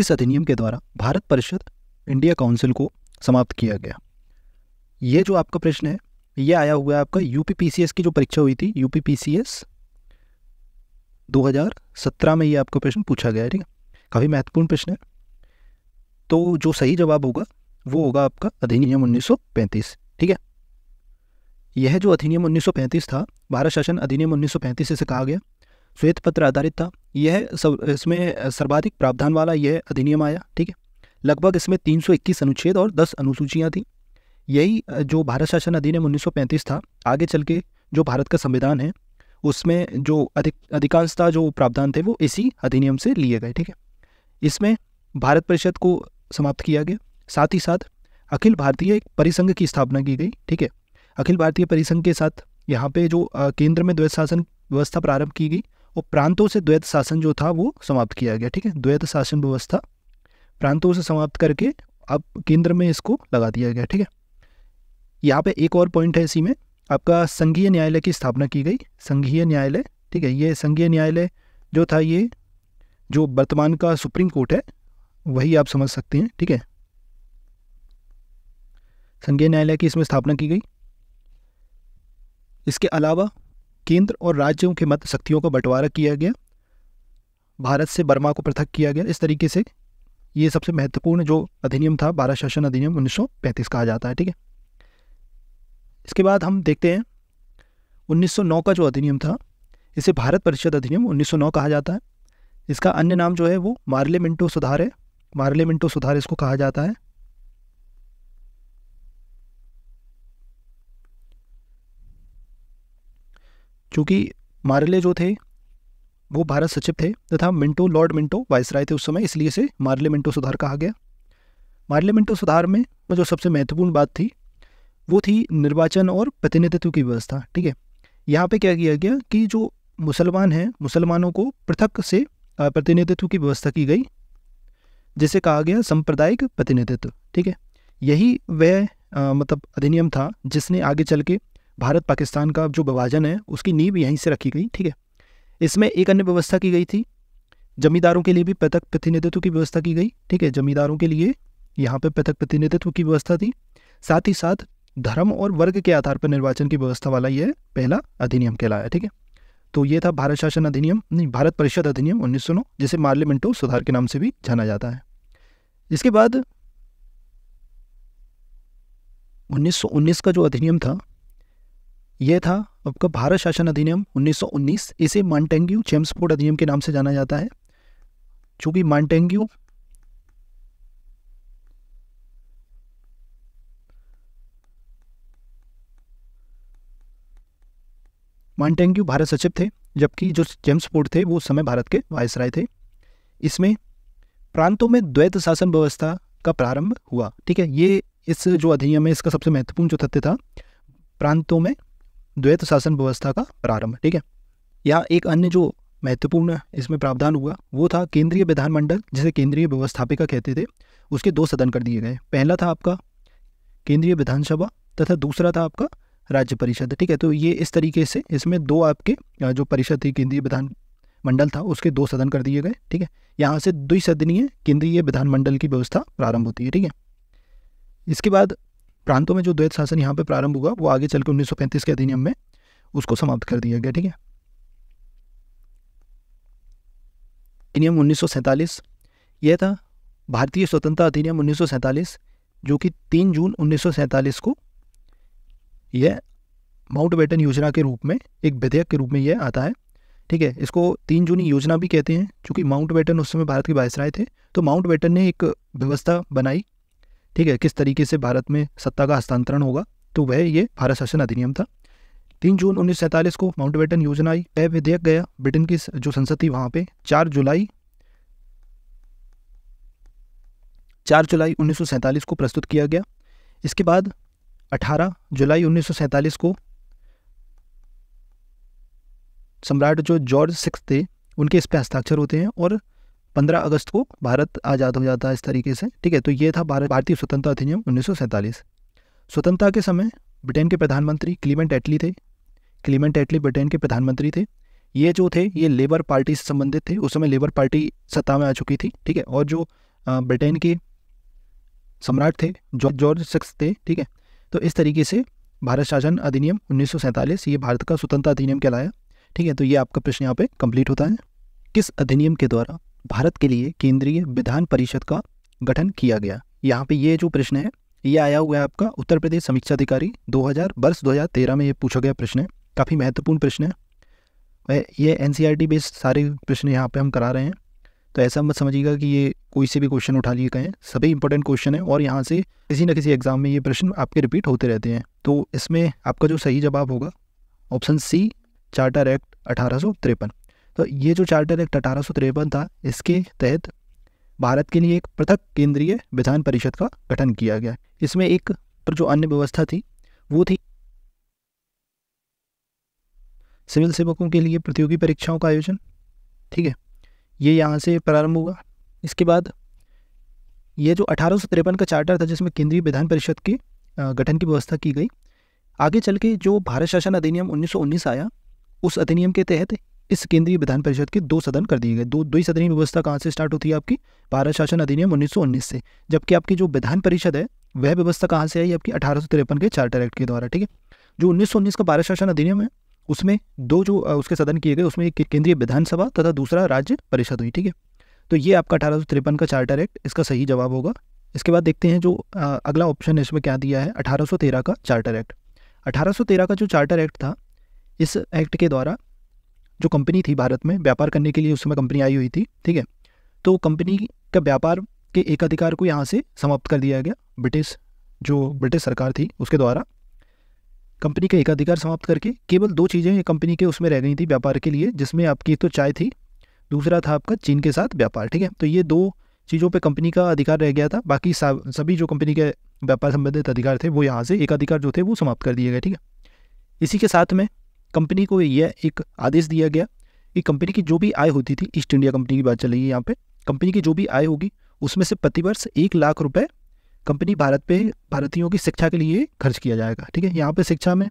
इस अधिनियम के द्वारा भारत परिषद इंडिया काउंसिल को समाप्त किया गया ये जो आपका प्रश्न है ये आया हुआ है आपका यू की जो परीक्षा हुई थी यू 2017 में ये आपका प्रश्न पूछा गया है ठीक है काफ़ी महत्वपूर्ण प्रश्न है तो जो सही जवाब होगा वो होगा आपका अधिनियम 1935 ठीक है यह जो अधिनियम 1935 था भारत शासन अधिनियम 1935 से कहा गया श्वेत पत्र आधारित था यह सब इसमें सर्वाधिक प्रावधान वाला यह अधिनियम आया ठीक है लगभग इसमें तीन सौ इक्कीस अनुच्छेद और दस अनुसूचियाँ थीं यही जो भारत शासन अधिनियम पैंतीस था आगे चल के जो भारत का संविधान है उसमें जो अधिक अधिकांशता जो प्रावधान थे वो इसी अधिनियम से लिए गए ठीक है इसमें भारत परिषद को समाप्त किया गया साथ ही साथ अखिल भारतीय परिसंघ की स्थापना की गई ठीक है अखिल भारतीय परिसंघ के साथ यहाँ पे जो केंद्र में द्वैत शासन व्यवस्था प्रारंभ की गई और प्रांतों से द्वैत शासन जो था वो समाप्त किया गया ठीक है द्वैत शासन व्यवस्था प्रांतों से समाप्त करके अब केंद्र में इसको लगा दिया गया ठीक है यहाँ पे एक और पॉइंट है इसी में आपका संघीय न्यायालय की स्थापना की गई संघीय न्यायालय ठीक है ये संघीय न्यायालय जो था ये जो वर्तमान का सुप्रीम कोर्ट है वही आप समझ सकते हैं ठीक है संघीय न्यायालय की इसमें स्थापना की गई इसके अलावा केंद्र और राज्यों के मत शक्तियों का बंटवारा किया गया भारत से बर्मा को पृथक किया गया इस तरीके से ये सबसे महत्वपूर्ण जो अधिनियम था भारत शासन अधिनियम 1935 कहा जाता है ठीक है इसके बाद हम देखते हैं 1909 का जो अधिनियम था इसे भारत परिषद अधिनियम 1909 कहा जाता है इसका अन्य नाम जो है वो मार्ले मिंटो सुधार है मार्ले मिंटो सुधार इसको कहा जाता है चूँकि मारले जो थे वो भारत सचिव थे तथा मिंटो लॉर्ड मिंटो वायसराय थे उस समय इसलिए से मार्ले मिंटो सुधार कहा गया मार्ले मिंटो सुधार में जो सबसे महत्वपूर्ण बात थी वो थी निर्वाचन और प्रतिनिधित्व की व्यवस्था ठीक है यहाँ पे क्या किया गया कि जो मुसलमान हैं मुसलमानों को पृथक से प्रतिनिधित्व की व्यवस्था की गई जिसे कहा गया सांप्रदायिक प्रतिनिधित्व ठीक है यही वह मतलब अधिनियम था जिसने आगे चल के भारत पाकिस्तान का जो विभाजन है उसकी नींव यहीं से रखी गई ठीक है इसमें एक अन्य व्यवस्था की गई थी जमींदारों के लिए भी पृथक प्रतिनिधित्व की व्यवस्था की गई ठीक है जमींदारों के लिए यहाँ पर पृथक प्रतिनिधित्व की व्यवस्था थी साथ ही साथ धर्म और वर्ग के आधार पर निर्वाचन की व्यवस्था वाला यह पहला अधिनियम कहलाया ठीक है तो ये था भारत शासन अधिनियम नहीं भारत परिषद अधिनियम उन्नीस सौ नौ जिसे मार्ले सुधार के नाम से भी जाना जाता है इसके बाद 1919 का जो अधिनियम था ये था आपका भारत शासन अधिनियम 1919 इसे मॉन्टेंग्यू चेम्सफोर्ड अधिनियम के नाम से जाना जाता है चूंकि मॉन्टेंग्यू मॉन्टेंग्यू भारत सचिव थे जबकि जो चेम्सपोर्ट थे वो उस समय भारत के वायसराय थे इसमें प्रांतों में द्वैत शासन व्यवस्था का प्रारंभ हुआ ठीक है ये इस जो अधिनियम है इसका सबसे महत्वपूर्ण जो तथ्य था प्रांतों में द्वैत शासन व्यवस्था का प्रारंभ ठीक है यहाँ एक अन्य जो महत्वपूर्ण इसमें प्रावधान हुआ वो था केंद्रीय विधानमंडल जिसे केंद्रीय व्यवस्थापिका कहते थे उसके दो सदन कर दिए गए पहला था आपका केंद्रीय विधानसभा तथा दूसरा था आपका राज्य परिषद ठीक है तो ये इस तरीके से इसमें दो आपके जो परिषद थी केंद्रीय विधान मंडल था उसके दो सदन कर दिए गए ठीक है यहाँ से द्विसदनीय केंद्रीय विधानमंडल की व्यवस्था प्रारंभ होती है ठीक है इसके बाद प्रांतों में जो द्वैत शासन यहाँ पर प्रारंभ हुआ वो आगे चल के उन्नीस के अधिनियम में उसको समाप्त कर दिया गया ठीक है अधिनियम उन्नीस यह था भारतीय स्वतंत्रता अधिनियम उन्नीस जो कि 3 जून उन्नीस को यह माउंट बेटन योजना के रूप में एक विधेयक के रूप में यह आता है ठीक है इसको तीन जूनी योजना भी कहते हैं क्योंकि माउंट बेटन उस समय भारत के बायसराय थे तो माउंट बेटन ने एक व्यवस्था बनाई ठीक है किस तरीके से भारत में सत्ता का हस्तांतरण होगा तो वह ये भारत शासन अधिनियम था तीन जून उन्नीस को माउंट योजना आई वह विधेयक गया ब्रिटेन की जो संसद थी वहाँ पे चार जुलाई चार जुलाई उन्नीस को प्रस्तुत किया गया इसके बाद 18 जुलाई उन्नीस को सम्राट जो जॉर्ज सिक्स थे उनके इस पर हस्ताक्षर होते हैं और पंद्रह अगस्त को भारत आज़ाद हो जाता है इस तरीके से ठीक है तो ये था भारत भारतीय स्वतंत्रता अधिनियम उन्नीस स्वतंत्रता के समय ब्रिटेन के प्रधानमंत्री क्लीमेंट एटली थे क्लीमेंट एटली ब्रिटेन के प्रधानमंत्री थे ये जो थे ये लेबर पार्टी से संबंधित थे उस समय लेबर पार्टी सत्ता में आ चुकी थी ठीक है और जो ब्रिटेन के सम्राट थे जॉर्ज जॉर्ज सिक्स थे ठीक है तो इस तरीके से भारत शासन अधिनियम उन्नीस ये भारत का स्वतंत्रता अधिनियम कहलाया ठीक है तो ये आपका प्रश्न यहाँ पे कंप्लीट होता है किस अधिनियम के द्वारा भारत के लिए केंद्रीय विधान परिषद का गठन किया गया यहाँ पे ये जो प्रश्न है ये आया हुआ है आपका उत्तर प्रदेश समीक्षा अधिकारी 2000 वर्ष 2013 में ये पूछा गया प्रश्न है काफ़ी महत्वपूर्ण प्रश्न है ये एन सी बेस्ड सारे प्रश्न यहाँ पे हम करा रहे हैं तो ऐसा मत समझिएगा कि ये कोई से भी क्वेश्चन उठा लिए कहें सभी इंपॉर्टेंट क्वेश्चन है और यहाँ से किसी न किसी एग्जाम में ये प्रश्न आपके रिपीट होते रहते हैं तो इसमें आपका जो सही जवाब होगा ऑप्शन सी चार्टर एक्ट अठारह तो ये जो चार्टर एक्ट अठारह था इसके तहत भारत के लिए एक पृथक केंद्रीय विधान परिषद का गठन किया गया इसमें एक पर जो अन्य व्यवस्था थी वो थी सिविल सेवकों के लिए प्रतियोगी परीक्षाओं का आयोजन ठीक है ये यहाँ से प्रारंभ हुआ इसके बाद ये जो अठारह का चार्टर था जिसमें केंद्रीय विधान परिषद के गठन की व्यवस्था की गई आगे चल के जो भारत शासन अधिनियम 1919 आया उस अधिनियम के तहत इस केंद्रीय विधान परिषद के दो सदन कर दिए गए दो दो सदनीय व्यवस्था कहाँ से स्टार्ट होती है आपकी भारत शासन अधिनियम उन्नीस से जबकि आपकी जो विधान परिषद है वह व्यवस्था कहाँ से आई आपकी अठारह के चार्टर एक्ट के द्वारा ठीक है जो उन्नीस का भारत शासन अधिनियम है उसमें दो जो उसके सदन किए गए उसमें एक केंद्रीय विधानसभा तथा दूसरा राज्य परिषद हुई ठीक है तो ये आपका अठारह का चार्टर एक्ट इसका सही जवाब होगा इसके बाद देखते हैं जो अगला ऑप्शन है इसमें क्या दिया है 1813 का चार्टर एक्ट 1813 का जो चार्टर एक्ट था इस एक्ट के द्वारा जो कंपनी थी भारत में व्यापार करने के लिए उस समय कंपनी आई हुई थी ठीक है तो कंपनी का व्यापार के एकाधिकार को यहाँ से समाप्त कर दिया गया ब्रिटिश जो ब्रिटिश सरकार थी उसके द्वारा कंपनी का एकाधिकार समाप्त करके केवल दो चीज़ें कंपनी के उसमें रह गई थी व्यापार के लिए जिसमें आपकी तो चाय थी दूसरा था आपका चीन के साथ व्यापार ठीक है तो ये दो चीज़ों पे कंपनी का अधिकार रह गया था बाकी सभी जो कंपनी के व्यापार संबंधित अधिकार थे वो यहाँ से एकाधिकार जो थे वो समाप्त कर दिए गए ठीक है इसी के साथ में कंपनी को यह एक आदेश दिया गया कि कंपनी की जो भी आय होती थी ईस्ट इंडिया कंपनी की बात चल रही है यहाँ पे कंपनी की जो भी आय होगी उसमें से प्रतिवर्ष एक लाख रुपए कंपनी भारत पे भारतीयों की शिक्षा के लिए खर्च किया जाएगा ठीक है यहाँ पे शिक्षा में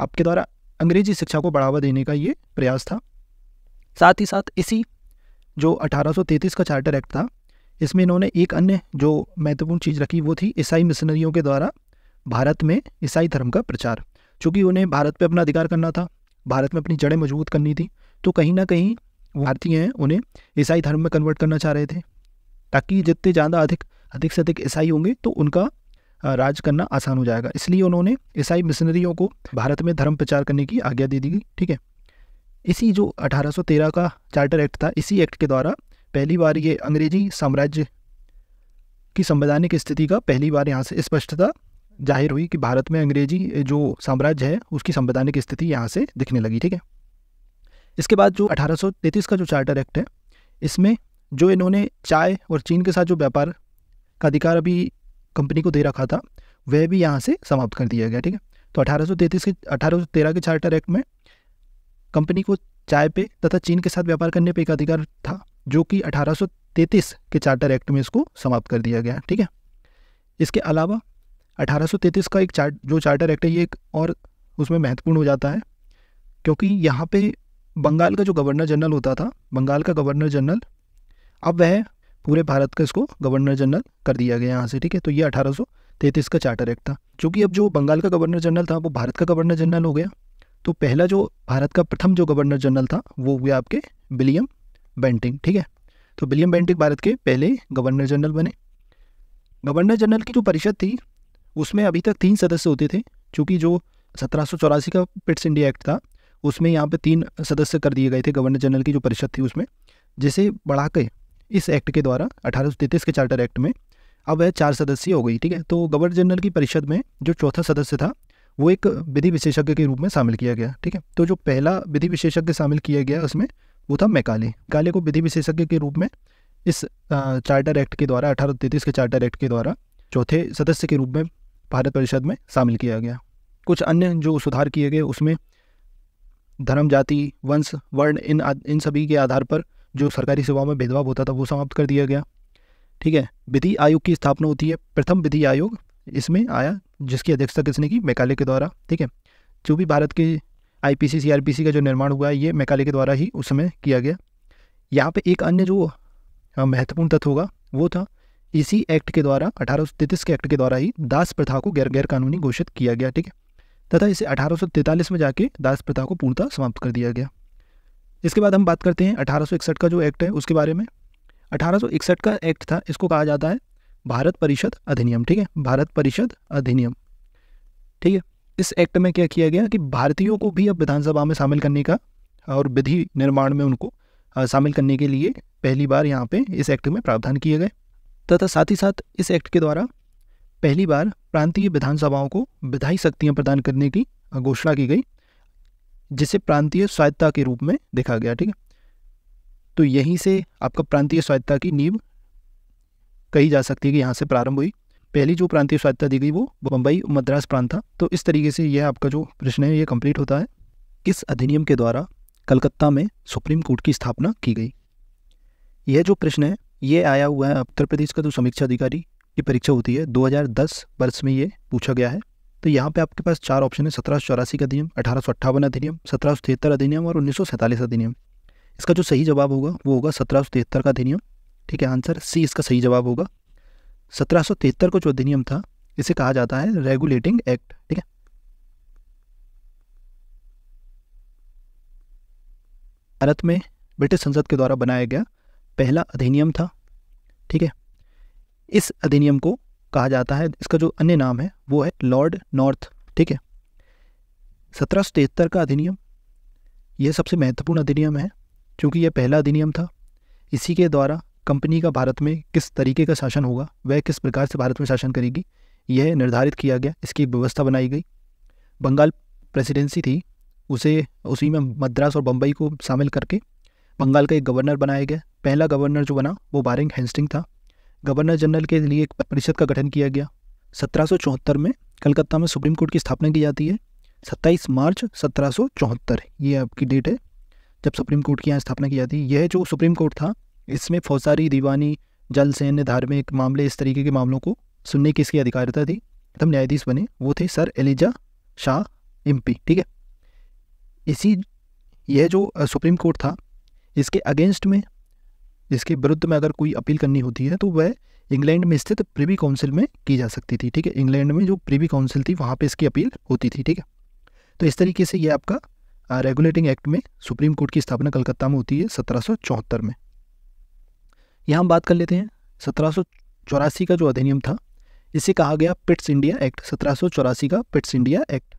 आपके द्वारा अंग्रेजी शिक्षा को बढ़ावा देने का ये प्रयास था साथ ही साथ इसी जो 1833 का चार्टर एक्ट था इसमें इन्होंने एक अन्य जो महत्वपूर्ण चीज़ रखी वो थी ईसाई मिशनरियों के द्वारा भारत में ईसाई धर्म का प्रचार चूँकि उन्हें भारत पर अपना अधिकार करना था भारत में अपनी जड़ें मजबूत करनी थी तो कहीं ना कहीं भारतीय हैं उन्हें ईसाई धर्म में कन्वर्ट करना चाह रहे थे ताकि जितने ज़्यादा अधिक अधिक से अधिक ईसाई होंगे तो उनका राज करना आसान हो जाएगा इसलिए उन्होंने ईसाई मिशनरियों को भारत में धर्म प्रचार करने की आज्ञा दे दी गई ठीक है इसी जो 1813 का चार्टर एक्ट था इसी एक्ट के द्वारा पहली बार ये अंग्रेजी साम्राज्य की संवैधानिक स्थिति का पहली बार यहाँ से स्पष्टता जाहिर हुई कि भारत में अंग्रेजी जो साम्राज्य है उसकी संवैधानिक स्थिति यहाँ से दिखने लगी ठीक है इसके बाद जो 1833 का जो चार्टर एक्ट है इसमें जो इन्होंने चाय और चीन के साथ जो व्यापार का अधिकार अभी कंपनी को दे रखा था वह भी यहाँ से समाप्त कर दिया गया ठीक है तो 1833 के 1813 के चार्टर एक्ट में कंपनी को चाय पे तथा चीन के साथ व्यापार करने पे एक अधिकार था जो कि 1833 के चार्टर एक्ट में इसको समाप्त कर दिया गया ठीक है इसके अलावा 1833 का एक चार्ट जो चार्टर एक्ट है ये एक और उसमें महत्वपूर्ण हो जाता है क्योंकि यहाँ पे बंगाल का जो गवर्नर जनरल होता था बंगाल का गवर्नर जनरल अब वह पूरे भारत का इसको गवर्नर जनरल कर दिया गया यहाँ से ठीक है तो ये अठारह का चार्टर एक्ट था चूँकि अब जो बंगाल का गवर्नर जनरल था वो भारत का गवर्नर जनरल हो गया तो पहला जो भारत का प्रथम जो गवर्नर जनरल था वो हुआ आपके विलियम बेंटिंग ठीक है तो विलियम बेंटिंग भारत के पहले गवर्नर जनरल बने गवर्नर जनरल की जो परिषद थी उसमें अभी तक तीन सदस्य होते थे चूँकि जो सत्रह का पिट्स इंडिया एक्ट था उसमें यहाँ पर तीन सदस्य कर दिए गए थे गवर्नर जनरल की जो परिषद थी उसमें जिसे बढ़ा के इस एक्ट के द्वारा अठारह के चार्टर एक्ट में अब वह चार सदस्य हो गई ठीक है तो गवर्नर जनरल की परिषद में जो चौथा सदस्य था वो एक विधि विशेषज्ञ के रूप में शामिल किया गया ठीक है तो जो पहला विधि विशेषज्ञ शामिल किया गया उसमें वो था मैकाले काले को विधि विशेषज्ञ के रूप में इस चार्टर एक्ट के द्वारा अठारह के चार्टर एक्ट के द्वारा चौथे सदस्य के रूप में भारत परिषद में शामिल किया गया कुछ अन्य जो सुधार किए गए उसमें धर्म जाति वंश वर्ण इन इन सभी के आधार पर जो सरकारी सेवाओं में भेदभाव होता था वो समाप्त कर दिया गया ठीक है विधि आयोग की स्थापना होती है प्रथम विधि आयोग इसमें आया जिसकी अध्यक्षता किसने की मैकाले के द्वारा ठीक है जो भी भारत के आईपीसी सीआरपीसी का जो निर्माण हुआ है ये मैकाले के द्वारा ही उस समय किया गया यहाँ पे एक अन्य जो महत्वपूर्ण तत्व होगा वो था इसी एक्ट के द्वारा अठारह के एक्ट के द्वारा ही दास प्रथा को गैर गैर कानूनी घोषित किया गया ठीक है तथा इसे अठारह में जाके दास प्रथा को पूर्णतः समाप्त कर दिया गया इसके बाद हम बात करते हैं अठारह का जो एक्ट है उसके बारे में अठारह का एक्ट था इसको कहा जाता है भारत परिषद अधिनियम ठीक है भारत परिषद अधिनियम ठीक है इस एक्ट में क्या किया गया कि भारतीयों को भी अब विधानसभा में शामिल करने का और विधि निर्माण में उनको शामिल करने के लिए पहली बार यहाँ पे इस एक्ट में प्रावधान किए गए तथा साथ ही साथ इस एक्ट के द्वारा पहली बार प्रांतीय विधानसभाओं को विधायी शक्तियाँ प्रदान करने की घोषणा की गई जिसे प्रांतीय स्वायत्ता के रूप में देखा गया ठीक है तो यहीं से आपका प्रांतीय स्वायत्ता की नींव कही जा सकती है कि यहाँ से प्रारंभ हुई पहली जो प्रांतीय स्वायत्ता दी गई वो मुंबई मद्रास प्रांत था तो इस तरीके से यह आपका जो प्रश्न है ये कंप्लीट होता है किस अधिनियम के द्वारा कलकत्ता में सुप्रीम कोर्ट की स्थापना की गई यह जो प्रश्न है ये आया हुआ है उत्तर प्रदेश का जो समीक्षा अधिकारी की परीक्षा होती है 2010 वर्ष में ये पूछा गया है तो यहाँ पे आपके पास चार ऑप्शन है सत्रह चौरासी का अधिनियम अठारह सौ अट्ठावन अधिनियम सत्रह सौ तिहत्तर अधिनियम और उन्नीस सौ सैंतालीस अधिनियम इसका जो सही जवाब होगा वो होगा सत्रह सौ तिहत्तर का अधिनियम ठीक है आंसर सी इसका सही जवाब होगा सत्रह सौ तिहत्तर का जो अधिनियम था इसे कहा जाता है रेगुलेटिंग एक्ट ठीक है भारत में ब्रिटिश संसद के द्वारा बनाया गया पहला अधिनियम था ठीक है इस अधिनियम को कहा जाता है इसका जो अन्य नाम है वो है लॉर्ड नॉर्थ ठीक है सत्रह सौ तिहत्तर का अधिनियम यह सबसे महत्वपूर्ण अधिनियम है क्योंकि यह पहला अधिनियम था इसी के द्वारा कंपनी का भारत में किस तरीके का शासन होगा वह किस प्रकार से भारत में शासन करेगी यह निर्धारित किया गया इसकी व्यवस्था बनाई गई बंगाल प्रेसिडेंसी थी उसे उसी में मद्रास और बम्बई को शामिल करके बंगाल का एक गवर्नर बनाया गया पहला गवर्नर जो बना वो बारिंग हैंस्टिंग था गवर्नर जनरल के लिए एक परिषद का गठन किया गया सत्रह में कलकत्ता में सुप्रीम कोर्ट की स्थापना की जाती है 27 मार्च सत्रह ये आपकी डेट है जब सुप्रीम कोर्ट की यहाँ स्थापना की जाती है यह जो सुप्रीम कोर्ट था इसमें फौजारी दीवानी जल सैन्य धार्मिक मामले इस तरीके के मामलों को सुनने की इसकी अधिकारिता थी प्रथम न्यायाधीश बने वो थे सर एलिजा शाह एमपी ठीक है इसी यह जो सुप्रीम कोर्ट था इसके अगेंस्ट में जिसके विरुद्ध में अगर कोई अपील करनी होती है तो वह इंग्लैंड में स्थित प्रिवी काउंसिल में की जा सकती थी ठीक है इंग्लैंड में जो प्रिवी काउंसिल थी वहाँ पे इसकी अपील होती थी ठीक है तो इस तरीके से ये आपका रेगुलेटिंग एक्ट में सुप्रीम कोर्ट की स्थापना कलकत्ता में होती है सत्रह में यहाँ हम बात कर लेते हैं सत्रह का जो अधिनियम था इसे कहा गया पिट्स इंडिया एक्ट सत्रह का Pitt's India act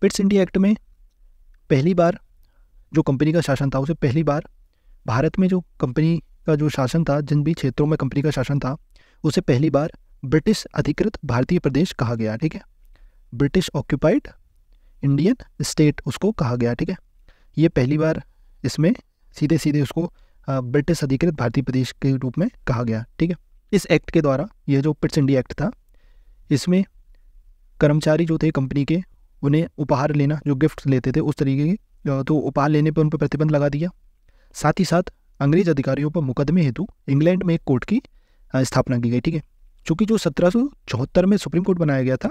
Pitt's India act में पहली बार जो कंपनी का शासन था उसे पहली बार भारत में जो कंपनी का जो शासन था जिन भी क्षेत्रों में कंपनी का शासन था उसे पहली बार ब्रिटिश अधिकृत भारतीय प्रदेश कहा गया ठीक है ब्रिटिश ऑक्यूपाइड इंडियन स्टेट उसको कहा गया ठीक है ये पहली बार इसमें सीधे सीधे उसको ब्रिटिश अधिकृत भारतीय प्रदेश के रूप में कहा गया ठीक है इस एक्ट के द्वारा यह जो पिट्स इंडिया एक्ट था इसमें कर्मचारी जो थे कंपनी के उन्हें उपहार लेना जो गिफ्ट लेते थे उस तरीके के तो उपहार लेने पर उन पर प्रतिबंध लगा दिया साथ ही साथ अंग्रेज अधिकारियों पर मुकदमे हेतु इंग्लैंड में एक कोर्ट की स्थापना की गई ठीक है चूंकि जो सत्रह में सुप्रीम कोर्ट बनाया गया था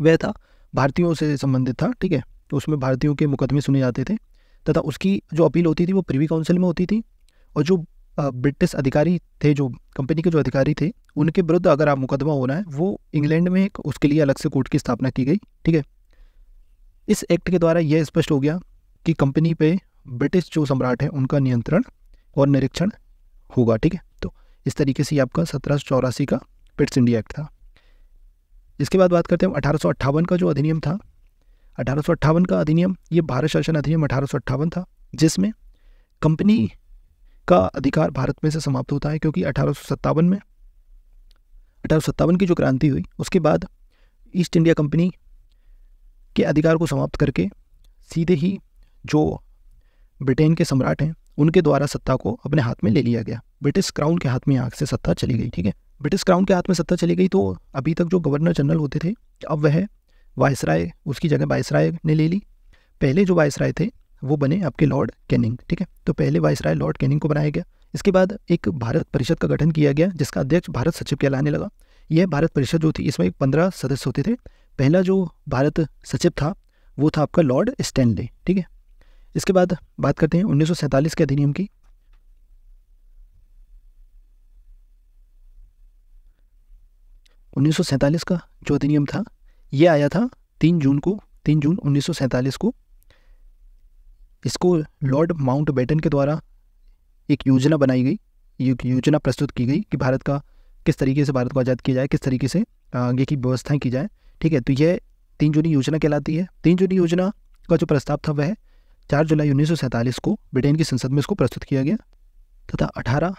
वह था भारतीयों से संबंधित था ठीक है तो उसमें भारतीयों के मुकदमे सुने जाते थे तथा उसकी जो अपील होती थी वो प्रिवी काउंसिल में होती थी और जो ब्रिटिश अधिकारी थे जो कंपनी के जो अधिकारी थे उनके विरुद्ध अगर आप मुकदमा होना है वो इंग्लैंड में एक उसके लिए अलग से कोर्ट की स्थापना की गई ठीक है इस एक्ट के द्वारा यह स्पष्ट हो गया कि कंपनी पे ब्रिटिश जो सम्राट हैं उनका नियंत्रण और निरीक्षण होगा ठीक है तो इस तरीके से आपका सत्रह का पिट्स इंडिया एक्ट था इसके बाद बात करते हैं अठारह का जो अधिनियम था अठारह का अधिनियम ये भारत शासन अधिनियम अठारह था जिसमें कंपनी का अधिकार भारत में से समाप्त होता है क्योंकि अठारह में अठारह की जो क्रांति हुई उसके बाद ईस्ट इंडिया कंपनी के अधिकार को समाप्त करके सीधे ही जो ब्रिटेन के सम्राट हैं उनके द्वारा सत्ता को अपने हाथ में ले लिया गया ब्रिटिश क्राउन के हाथ में आग से सत्ता चली गई ठीक है ब्रिटिश क्राउन के हाथ में सत्ता चली गई तो अभी तक जो गवर्नर जनरल होते थे अब वह वायसराय उसकी जगह वायसराय ने ले ली पहले जो वायसराय थे वो बने आपके लॉर्ड कैनिंग ठीक है तो पहले वायसराय लॉर्ड कैनिंग को बनाया गया इसके बाद एक भारत परिषद का गठन किया गया जिसका अध्यक्ष भारत सचिव कहलाने लगा यह भारत परिषद जो थी इसमें पंद्रह सदस्य होते थे पहला जो भारत सचिव था वो था आपका लॉर्ड स्टैनले ठीक है इसके बाद बात करते हैं उन्नीस के अधिनियम की उन्नीस का जो अधिनियम था यह आया था तीन जून को तीन जून उन्नीस को इसको लॉर्ड माउंट बेटन के द्वारा एक योजना बनाई गई एक योजना प्रस्तुत की गई कि भारत का किस तरीके से भारत को आज़ाद किया जाए किस तरीके से आगे की व्यवस्थाएं की जाए ठीक है तो यह तीन जूनी योजना कहलाती है तीन जूनी योजना का जो प्रस्ताव था वह चार जुलाई उन्नीस को ब्रिटेन की संसद में इसको प्रस्तुत किया गया तथा अठारह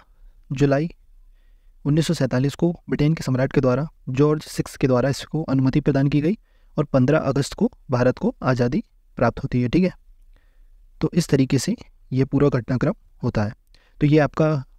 जुलाई उन्नीस को ब्रिटेन के सम्राट के द्वारा जॉर्ज सिक्स के द्वारा इसको अनुमति प्रदान की गई और 15 अगस्त को भारत को आज़ादी प्राप्त होती है ठीक है तो इस तरीके से ये पूरा घटनाक्रम होता है तो ये आपका